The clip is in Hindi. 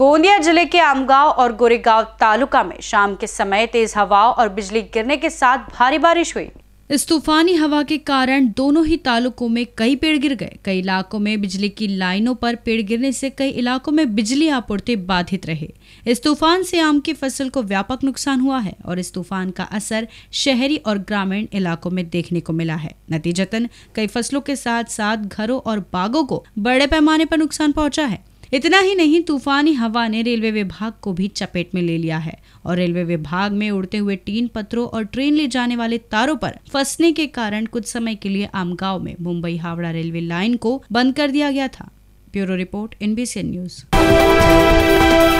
गोंदिया जिले के आमगांव और गोरेगांव तालुका में शाम के समय तेज हवाओं और बिजली गिरने के साथ भारी बारिश हुई इस तूफानी हवा के कारण दोनों ही तालुकों में कई पेड़ गिर गए कई इलाकों में बिजली की लाइनों पर पेड़ गिरने से कई इलाकों में बिजली आपूर्ति बाधित रहे इस तूफान से आम की फसल को व्यापक नुकसान हुआ है और इस तूफान का असर शहरी और ग्रामीण इलाकों में देखने को मिला है नतीजतन कई फसलों के साथ साथ घरों और बागों को बड़े पैमाने पर नुकसान पहुंचा है इतना ही नहीं तूफानी हवा ने रेलवे विभाग को भी चपेट में ले लिया है और रेलवे विभाग में उड़ते हुए टीन पत्रों और ट्रेन ले जाने वाले तारों पर फंसने के कारण कुछ समय के लिए आमगांव में मुंबई हावड़ा रेलवे लाइन को बंद कर दिया गया था ब्यूरो रिपोर्ट एनबीसी न्यूज